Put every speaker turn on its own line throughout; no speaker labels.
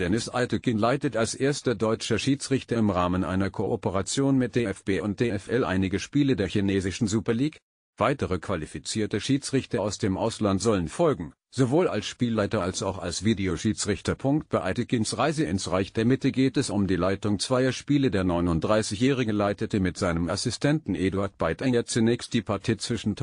Dennis Altekin leitet als erster deutscher Schiedsrichter im Rahmen einer Kooperation mit DFB und DFL einige Spiele der chinesischen Super League. Weitere qualifizierte Schiedsrichter aus dem Ausland sollen folgen, sowohl als Spielleiter als auch als Videoschiedsrichter. Bei Altekins Reise ins Reich der Mitte geht es um die Leitung zweier Spiele. Der 39-Jährige leitete mit seinem Assistenten Eduard Beitenger zunächst die Partie zwischen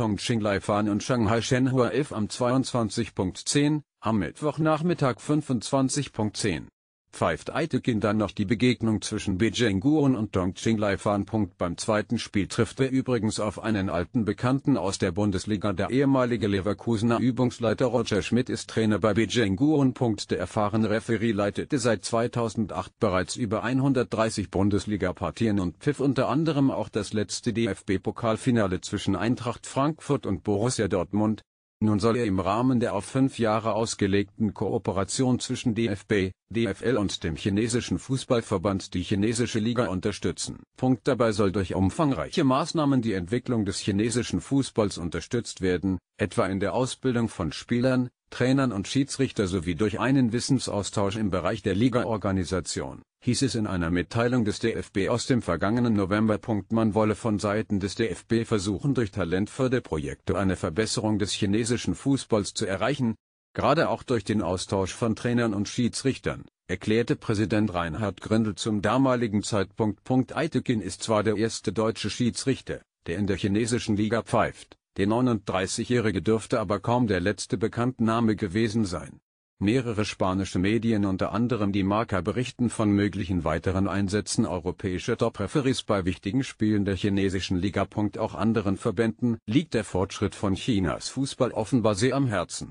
Lai Fan und Shanghai Shenhua 11 am 22.10 am Mittwochnachmittag 25.10 pfeift Aitekin dann noch die Begegnung zwischen Beijing Guoren und Dongqing Laifan. Beim zweiten Spiel trifft er übrigens auf einen alten Bekannten aus der Bundesliga. Der ehemalige Leverkusener Übungsleiter Roger Schmidt ist Trainer bei Beijing Guoren. Der erfahrene Referee leitete seit 2008 bereits über 130 Bundesliga-Partien und pfiff unter anderem auch das letzte DFB-Pokalfinale zwischen Eintracht Frankfurt und Borussia Dortmund. Nun soll er im Rahmen der auf fünf Jahre ausgelegten Kooperation zwischen DFB, DFL und dem chinesischen Fußballverband die chinesische Liga unterstützen. Punkt dabei soll durch umfangreiche Maßnahmen die Entwicklung des chinesischen Fußballs unterstützt werden, etwa in der Ausbildung von Spielern, Trainern und Schiedsrichter sowie durch einen Wissensaustausch im Bereich der Ligaorganisation hieß es in einer Mitteilung des DFB aus dem vergangenen November. Man wolle von Seiten des DFB versuchen, durch Talentförderprojekte eine Verbesserung des chinesischen Fußballs zu erreichen, gerade auch durch den Austausch von Trainern und Schiedsrichtern, erklärte Präsident Reinhard Grindel zum damaligen Zeitpunkt. Aitekin ist zwar der erste deutsche Schiedsrichter, der in der chinesischen Liga pfeift, der 39-Jährige dürfte aber kaum der letzte bekannte Name gewesen sein Mehrere spanische Medien unter anderem die Marca berichten von möglichen weiteren Einsätzen europäischer Top-Referees bei wichtigen Spielen der chinesischen Liga. Auch anderen Verbänden liegt der Fortschritt von Chinas Fußball offenbar sehr am Herzen